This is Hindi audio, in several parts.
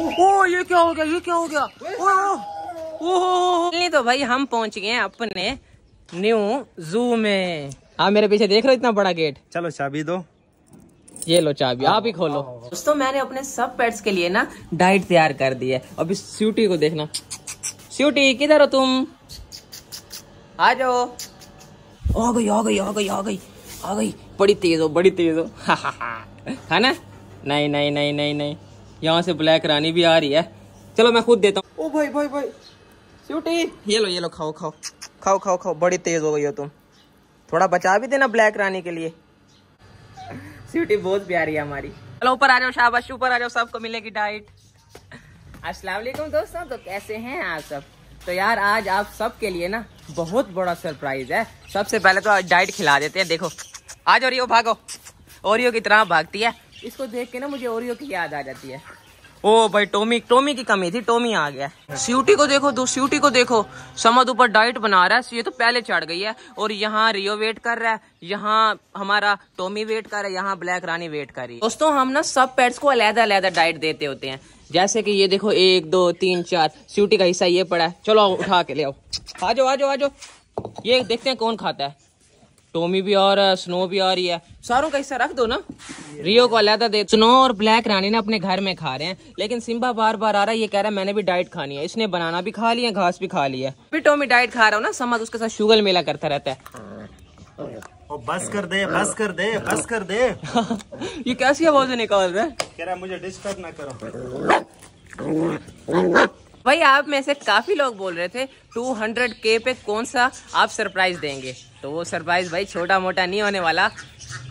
ओ ये क्या हो गया ये क्या हो गया ओह तो भाई हम पहुंच गए अपने न्यू जू में आप मेरे पीछे देख रहे हो इतना बड़ा गेट चलो चाबी दो ये लो चाबी आप ही खोलो दोस्तों मैंने अपने सब पेट्स के लिए ना डाइट तैयार कर दी है अभी स्यूटी को देखना स्यूटी किधर हो तुम आ जाओ आ गई आ गई आ गई आ गई आ गई बड़ी तेज हो बड़ी तेज हो खाना नहीं नहीं नहीं नहीं नहीं यहाँ से ब्लैक रानी भी आ रही है चलो मैं खुद देता हूँ ओ भाई भाई भाई ये लो ये लो खाओ खाओ खाओ खाओ खाओ बड़ी तेज हो गई हो तुम थोड़ा बचा भी देना ब्लैक रानी के लिए स्वीटी बहुत प्यारी है हमारी चलो ऊपर आ जाओ शाबाश ऊपर आ जाओ सबको मिलेगी डाइट असलम दोस्तों तो कैसे हैं आप सब तो यार आज आप सबके लिए ना बहुत बड़ा सरप्राइज है सबसे पहले तो डाइट खिला देते हैं देखो आज ओरियो भागो ओरियो की तरह भागती है इसको देख के ना मुझे ओरियो की याद आ जाती है ओ भाई टोमी टोमी की कमी थी टोमी आ गया स्यूटी को देखो दो स्यूटी को देखो समद ऊपर डाइट बना रहा है ये तो पहले चढ़ गई है और यहाँ रियो वेट कर रहा है यहाँ हमारा टोमी वेट कर रहा है यहाँ ब्लैक रानी वेट कर रही है दोस्तों हम ना सब पेट्स को अलहदा अलहदा डाइट देते होते हैं जैसे कि ये देखो एक दो तीन चार स्यूटी का हिस्सा ये पड़ा है चलो उठा के ले आओ आ जाओ आ जाओ आ जाओ ये देखते हैं कौन खाता है टोमी भी और स्नो भी आ रही है सारों का हिस्सा रख दो ना रियो को अलहदा दे स्नो और ब्लैक रानी ने अपने घर में खा रहे हैं लेकिन सिम्बा बार बार आ रहा है ये कह रहा है मैंने भी डाइट खानी है इसने बनाना भी खा लिया घास भी खा लिया फिर टोमी डाइट खा रहा हूँ ना समझ उसके साथ शुगर मेला करता रहता है ओ बस कर दे बस कर दे बस कर दे ये कैसी आवाज निकाल रहे हैं कह रहा मुझे डिस्टर्ब ना करो भाई आप में से काफ़ी लोग बोल रहे थे 200 के पे कौन सा आप सरप्राइज़ देंगे तो वो सरप्राइज़ भाई छोटा मोटा नहीं होने वाला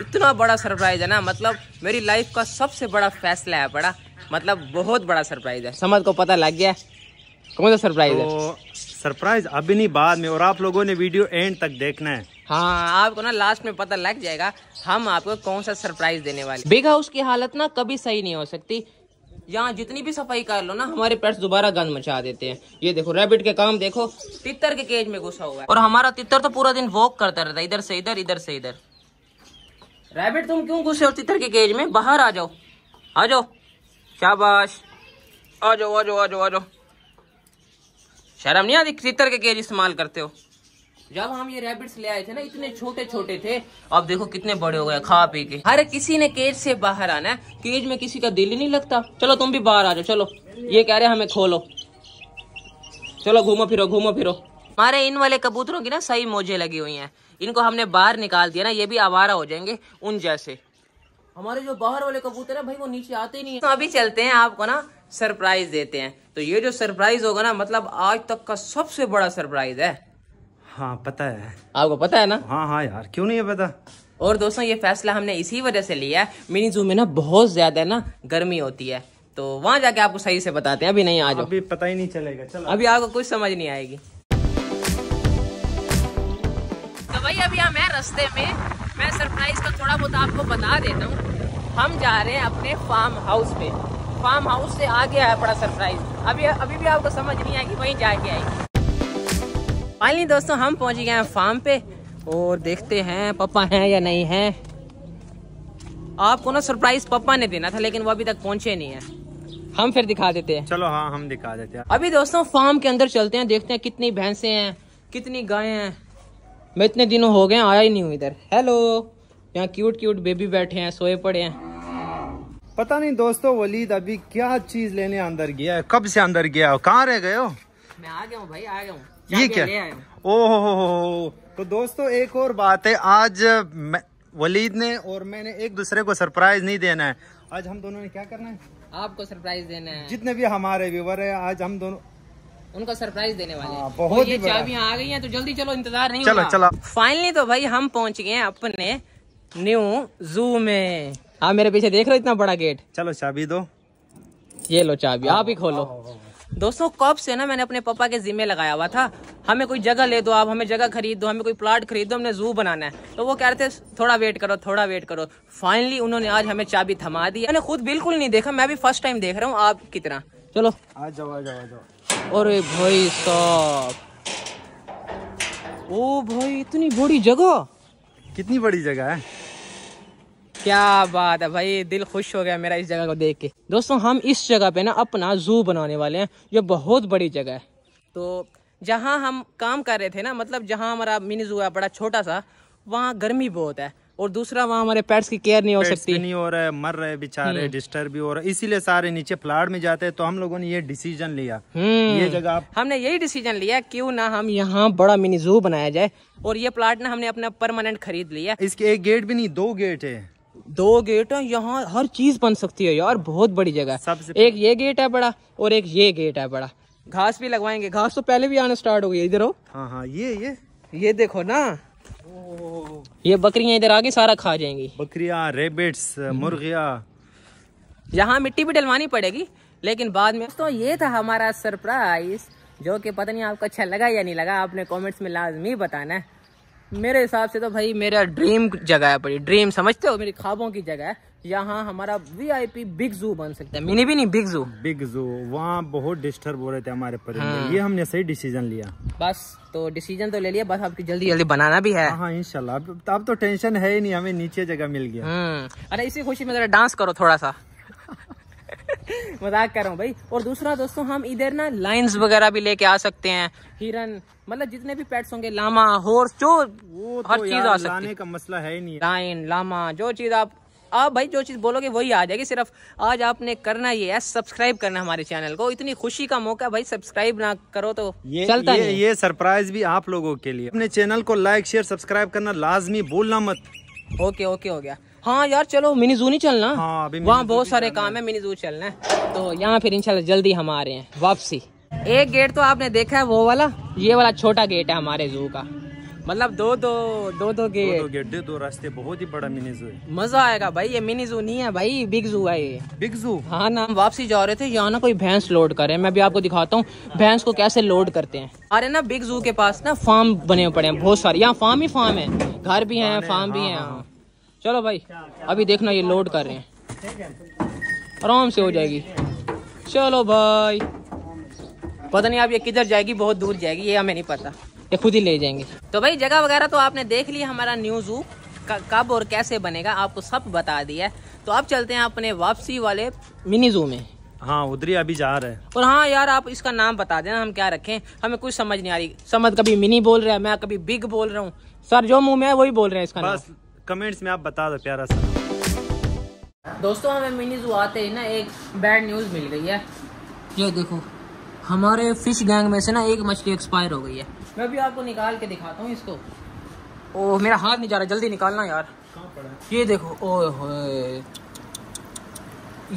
इतना बड़ा सरप्राइज़ है ना मतलब मेरी लाइफ का सबसे बड़ा फैसला है बड़ा मतलब बहुत बड़ा सरप्राइज़ है समझ को पता लग गया कौन सा सरप्राइज़ तो, है सरप्राइज़ अभी नहीं बाद में और आप लोगों ने वीडियो एंड तक देखना है हाँ आपको ना लास्ट में पता लग जाएगा हम आपको कौन सा सरप्राइज देने वाले बिग हाउस की हालत ना कभी सही नहीं हो सकती यहाँ जितनी भी सफाई कर लो ना हमारे पेट्स दोबारा गंद मचा देते हैं ये देखो रैबिट के काम देखो तितर के केज में घुसा हुआ है और हमारा तितर तो पूरा दिन वॉक करता रहता है इधर से इधर इधर से इधर रैबिट तुम क्यों घुसे हो तितर के केज में बाहर आ जाओ आ जाओ शाबाश आ जाओ आ जाओ आ जाओ आ जाओ शर्म नहीं आती तितर के केज इस्तेमाल करते हो जब हम ये रैबिट्स ले आए थे ना इतने छोटे छोटे थे अब देखो कितने बड़े हो गए खा पी के हर किसी ने केज से बाहर आना केज में किसी का दिल ही नहीं लगता चलो तुम भी बाहर आ जाओ चलो ये कह रहे हमें खोलो चलो घूमो फिरो घूमो फिरो हमारे इन वाले कबूतरों की ना सही मोजे लगी हुई है इनको हमने बाहर निकाल दिया ना ये भी आवारा हो जाएंगे उन जैसे हमारे जो बाहर वाले कबूतर है भाई वो नीचे आते नहीं है तो अभी चलते हैं आपको ना सरप्राइज देते हैं तो ये जो सरप्राइज होगा ना मतलब आज तक का सबसे बड़ा सरप्राइज है हाँ पता है आपको पता है ना हाँ हाँ यार क्यों नहीं है पता और दोस्तों ये फैसला हमने इसी वजह से लिया है मिनी जू में ना बहुत ज्यादा ना गर्मी होती है तो वहाँ जाके आपको सही से बताते हैं अभी नहीं आज अभी पता ही नहीं चलेगा चलो अभी आपको कुछ समझ नहीं आएगी तो भाई अभी हम है रस्ते में मैं सरप्राइज का तो थोड़ा बहुत आपको बता देता हूँ हम जा रहे हैं अपने फार्म हाउस पे फार्म हाउस से आगे आया बड़ा सरप्राइज अभी अभी भी आपको समझ नहीं आएगी वहीं जाके आएगी फाइनली दोस्तों हम पहुंच गए हैं फार्म पे और देखते हैं पापा हैं या नहीं हैं आपको ना सरप्राइज पापा ने देना था लेकिन वो अभी तक पहुंचे नहीं है हम फिर दिखा देते हैं चलो हाँ हम दिखा देते हैं अभी दोस्तों फार्म के अंदर चलते हैं देखते हैं कितनी भैंसे हैं कितनी गायें हैं मैं इतने दिनों हो गए आया ही नहीं हूँ इधर हेलो यहाँ क्यूट क्यूट बेबी बैठे हैं सोए पड़े हैं पता नहीं दोस्तों वलीद अभी क्या चीज लेने अंदर गया है कब से अंदर गया हो कहाँ रह गए हो मैं आ गया हूँ भाई आ गया हूँ ये क्या ओहो हो हो तो दोस्तों एक और बात है आज वलीद ने और मैंने एक दूसरे को सरप्राइज नहीं देना है आज हम दोनों ने क्या करना है आपको सरप्राइज देना है जितने भी हमारे व्यूवर है आज हम दोनों उनको सरप्राइज देने वाले हैं हाँ, बहुत तो ये चाबियाँ आ गई हैं तो जल्दी चलो इंतजार नहीं चलो चलो फाइनली तो भाई हम पहुंच गए हैं अपने न्यू जू में आप हाँ, मेरे पीछे देख रहे हो इतना बड़ा गेट चलो चाबी दो ये लो चाबी आप ही खोलो दोस्तों कब से ना मैंने अपने पापा के जिम्मे लगाया हुआ था हमें कोई जगह ले दो आप हमें जगह खरीद दो हमें कोई प्लाट खरीद दो हमने जू बनाना है तो वो कह रहे थे थोड़ा वेट करो थोड़ा वेट करो फाइनली उन्होंने आज हमें चाबी थमा दी मैंने खुद बिल्कुल नहीं देखा मैं भी फर्स्ट टाइम देख रहा हूँ आप कितना चलो आ जाओ आ जाओ और भाई साहब ओ भाई इतनी बड़ी जगह कितनी बड़ी जगह है क्या बात है भाई दिल खुश हो गया मेरा इस जगह को देख के दोस्तों हम इस जगह पे ना अपना जू बनाने वाले हैं ये बहुत बड़ी जगह है तो जहाँ हम काम कर रहे थे ना मतलब जहाँ हमारा मिनी जू है बड़ा छोटा सा वहाँ गर्मी बहुत है और दूसरा वहाँ हमारे पेट्स की केयर नहीं हो सकती नहीं हो रहा है मर रहे बेचारे डिस्टर्ब हम्म। भी हो रहा है इसीलिए सारे नीचे फ्लाट में जाते हैं तो हम लोगों ने ये डिसीजन लिया हम्म। ये जगह आप... हमने यही डिसीजन लिया क्यों ना हम यहाँ बड़ा मिनी जू बनाया जाए और ये प्लाट ना हमने अपना परमानेंट खरीद लिया इसके एक गेट भी नहीं दो गेट है दो गेट है यहाँ हर चीज बन सकती है यार बहुत बड़ी जगह है एक ये गेट है बड़ा और एक ये गेट है बड़ा घास भी लगवाएंगे घास तो पहले भी आना स्टार्ट हो गई इधर हो हाँ हाँ ये ये ये देखो ना ये बकरियां इधर आगे सारा खा जाएंगी बकरिया रेबिट्स मुर्गिया यहाँ मिट्टी भी डलवानी पड़ेगी लेकिन बाद में तो ये था हमारा सरप्राइज जो कि पता नहीं आपको अच्छा लगा या नहीं लगा आपने कमेंट्स में लाजमी बताना है मेरे हिसाब से तो भाई मेरा ड्रीम जगह है बड़ी ड्रीम समझते हो मेरी ख्वाबों की जगह है यहाँ हमारा वीआईपी बिग जू बन सकता है मिनी भी नहीं बिग जू बिग जू वहाँ बहुत डिस्टर्ब हो रहे थे हमारे पर हाँ। ये हमने सही डिसीजन लिया बस तो डिसीजन तो ले लिया बस आपकी जल्दी जल्दी बनाना भी है हाँ, हाँ इनशाला अब तो टेंशन है ही नहीं हमें नीचे जगह मिल गया हम्म। अरे इसी खुशी में जरा डांस करो थोड़ा सा मजाक कर रहा हूँ भाई और दूसरा दोस्तों हम इधर ना लाइन्स वगैरह भी लेके आ सकते हैं हिरन मतलब जितने भी पेट्स होंगे लामा हॉर्स जो वो तो हर चीज आ सकती है का मसला है ही नहीं लाइन लामा जो चीज आप आप भाई जो चीज़ बोलोगे वही आ जाएगी सिर्फ आज आपने करना ये है सब्सक्राइब करना हमारे चैनल को इतनी खुशी का मौका भाई सब्सक्राइब ना करो तो ये चलता ये, ये सरप्राइज भी आप लोगों के लिए अपने चैनल को लाइक शेयर सब्सक्राइब करना लाजमी भूलना मत ओके ओके हो गया हाँ यार चलो मिनी जू नहीं चलना हाँ, वहाँ बहुत सारे काम है मिनी जू चलना है तो यहाँ फिर इनशाला जल्दी हम आ रहे हैं वापसी एक गेट तो आपने देखा है वो वाला ये वाला छोटा गेट है हमारे जू का मतलब दो दो दो दो गेट दो, दो गेट दो रास्ते बहुत ही बड़ा मिनी जू है मजा आएगा भाई ये मिनी जू नहीं है भाई बिग जू है ये बिग जू हाँ ना हम वापसी जा रहे थे यहाँ ना कोई भैंस लोड करे मैं भी आपको दिखाता हूँ भैंस को कैसे लोड करते हैं अरे ना बिग जू के पास ना फार्म बने पड़े हैं बहुत सारे यहाँ फार्म ही फार्म है घर भी है फार्म हाँ, भी हाँ, है चलो भाई अभी देखना ये लोड कर रहे हैं आराम से हो जाएगी चलो भाई पता नहीं आप ये किधर जाएगी बहुत दूर जाएगी ये हमें नहीं पता ये खुद ही ले जाएंगे तो भाई जगह वगैरह तो आपने देख लिया हमारा न्यू जू कब और कैसे बनेगा आपको सब बता दिया है तो अब चलते हैं अपने वापसी वाले मिनी जू में हाँ उधर ही अभी जा रहे हैं और हाँ यार आप इसका नाम बता देना हम क्या रखें हमें कुछ समझ नहीं आ रही समझ कभी मिनी बोल रहे हैं मैं कभी बिग बोल रहा हूँ सर जो मुँह में वही बोल रहे हैं इसका नाम कमेंट्स में आप बता दो प्यारा सा दोस्तों हमें मिनी जू आते ही ना एक बैड न्यूज़ मिल गई है ये देखो हमारे फिश गैंग में से ना एक मछली एक्सपायर हो गई है मैं भी आपको निकाल के दिखाता हूँ इसको ओह मेरा हाथ नहीं जा रहा जल्दी निकालना यार ये देखो ओह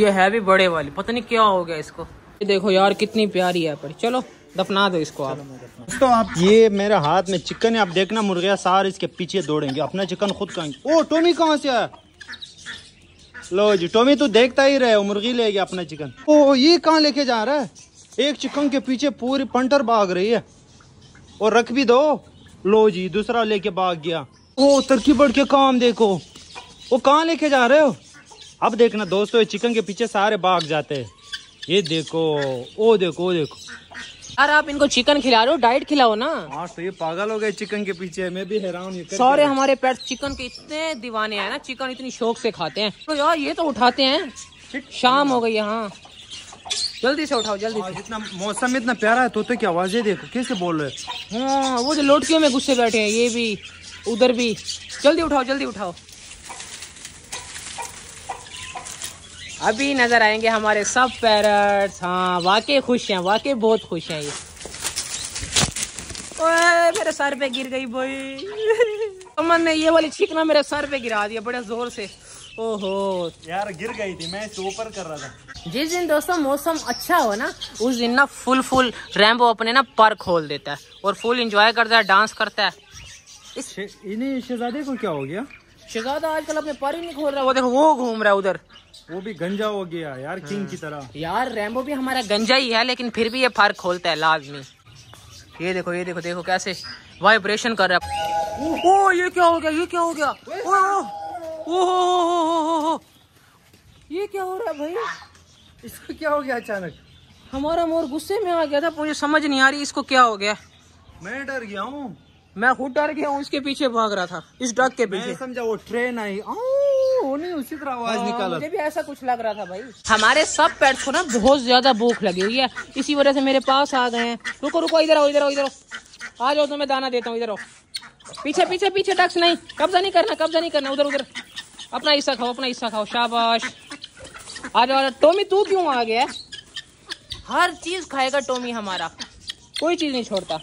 ये है भी बड़े वाली पता नहीं क्या हो गया इसको ये देखो यार कितनी प्यारी है पर चलो दफना दो इसको आप दोस्तों आप ये मेरे हाथ में चिकन है आप देखना मुर्गिया सार इसके पीछे दौड़ेंगे अपना चिकन खुद खाएंगे ओ टोमी कहाँ से आया लो जी टोमी तो देखता ही रहे मुर्गी ले गया अपना चिकन ओ ये कहाँ लेके जा रहा है एक चिकन के पीछे पूरी पंटर भाग रही है और रख भी दो लो जी दूसरा लेके भाग गया ओ तरकी बढ़ के काम देखो वो कहाँ लेके जा रहे हो अब देखना दोस्तों ये चिकन के पीछे सारे भाग जाते हैं ये देखो ओ देखो ओ देखो यार आप इनको चिकन खिला रहे हो डाइट खिलाओ ना हाँ तो ये पागल हो गए चिकन के पीछे मैं भी हैरान सारे हमारे पेट चिकन के इतने दीवाने हैं ना चिकन इतनी शौक से खाते हैं तो यार ये तो उठाते हैं शाम हो गई यहाँ जल्दी से उठाओ जल्दी हाँ, से इतना मौसम इतना प्यारा है तोते की आवाजें देखो कैसे बोल रहे हैं हाँ वो जो लोटकियों में गुस्से बैठे हैं ये भी उधर भी जल्दी उठाओ जल्दी उठाओ अभी नज़र आएंगे हमारे सब पैरट्स हाँ वाकई खुश हैं वाकई बहुत खुश हैं ये मेरे सर पे गिर गई बोई अमन ने ये वाली छीकना मेरे सर पे गिरा दिया बड़े ज़ोर से ओहो यार गिर गई थी मैं ऊपर कर रहा था जिस दिन दोस्तों मौसम अच्छा हो ना उस दिन ना फुल फुल रैम्बो अपने ना पर खोल देता है और फुल इंजॉय करता है डांस करता है इस इन्हें शहजादे को क्या हो गया शिकायत आजकल अपने पर ही नहीं खोल रहा वो देखो वो घूम रहा है उधर वो भी गंजा हो गया यार किंग की तरह यार रेमबो भी हमारा गंजा ही है लेकिन फिर भी ये फर्क खोलता है लाजमी ये देखो ये देखो देखो कैसे वाइब्रेशन कर रहा है ओ ये क्या हो गया ये क्या हो गया ओ ये क्या हो रहा है भाई इसको क्या हो गया अचानक हमारा मोर गुस्से में आ गया था मुझे समझ नहीं आ रही इसको क्या हो गया मैं डर गया हूँ मैं खुद डर गया हूँ इसके पीछे भाग रहा था इस डग के पीछे समझा वो ट्रेन आई नहीं उसी तरह आवाज हाँ, निकाला मुझे भी ऐसा कुछ लग रहा था भाई हमारे सब पेट्स को ना बहुत ज्यादा भूख लगी हुई है इसी वजह से मेरे पास आ गए हैं रुको रुको इधर इधर इधर आ जाओ तो मैं दाना देता हूँ इधर आओ पीछे पीछे पीछे टक्स नहीं कब्जा नहीं करना कब्जा नहीं करना उधर उधर अपना हिस्सा खाओ अपना हिस्सा खाओ शाबाश आ जाओ टोमी तू क्यों आ गया हर चीज खाएगा टोमी हमारा कोई चीज नहीं छोड़ता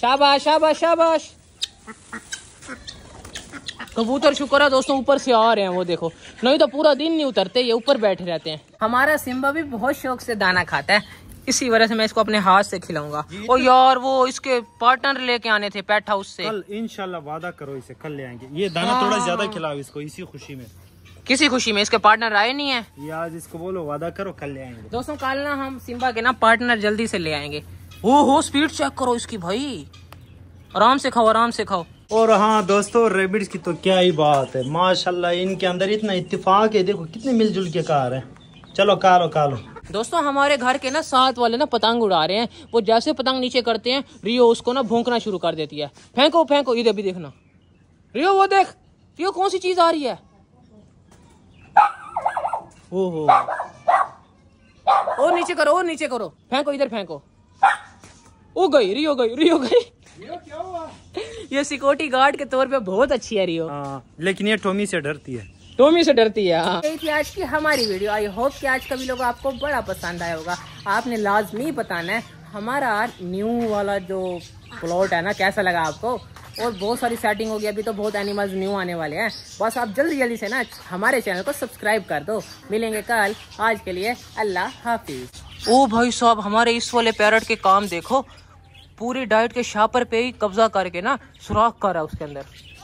शाबाश शाबाश शाबाश कबूतर शुक्र है दोस्तों ऊपर से आ रहे हैं वो देखो नहीं तो पूरा दिन नहीं उतरते ये ऊपर बैठे रहते हैं हमारा सिम्बा भी बहुत शौक से दाना खाता है इसी वजह से मैं इसको अपने हाथ से खिलाऊंगा तो और यार वो इसके पार्टनर लेके आने थे पेट हाउस से कल इंशाल्लाह वादा करो इसे कल ले आएंगे ये दाना हाँ। थोड़ा ज्यादा खिलाओ इसको इसी खुशी में किसी खुशी में इसके पार्टनर आए नहीं है आज इसको बोलो वादा करो कल ले आएंगे दोस्तों कल ना हम सिम्बा के ना पार्टनर जल्दी से ले आएंगे हो हो स्पीड चेक करो इसकी भाई आराम से खाओ आराम से खाओ और हाँ दोस्तों रेबिड्स की तो क्या ही बात है माशाल्लाह इनके अंदर इतना इत्तेफाक है देखो कितने मिलजुल के कार है चलो का लो लो दोस्तों हमारे घर के ना साथ वाले ना पतंग उड़ा रहे हैं वो जैसे पतंग नीचे करते हैं रियो उसको ना भोंकना शुरू कर देती है फेंको फेंको इधर भी देखना रियो वो देख रियो कौन सी चीज आ रही है ओहो ओ नीचे करो ओ नीचे करो फेंको इधर फेंको ओ गई रियो गई रियो गई ये सिक्योरिटी गार्ड के तौर पे बहुत अच्छी है रियो आ, हाँ, लेकिन ये टोमी से डरती है टोमी से डरती है हाँ। ये थी आज की हमारी वीडियो आई होप कि आज कभी लोग आपको बड़ा पसंद आया होगा आपने लाजमी बताना है हमारा न्यू वाला जो प्लॉट है ना कैसा लगा आपको और बहुत सारी सेटिंग होगी अभी तो बहुत एनिमल्स न्यू आने वाले हैं बस आप जल्दी जल्दी से ना हमारे चैनल को सब्सक्राइब कर दो मिलेंगे कल आज के लिए अल्लाह हाफिज ओ भाई साहब हमारे इस वाले पैरट के काम देखो पूरी डाइट के शापर पे ही कब्जा करके ना सुराख करा उसके अंदर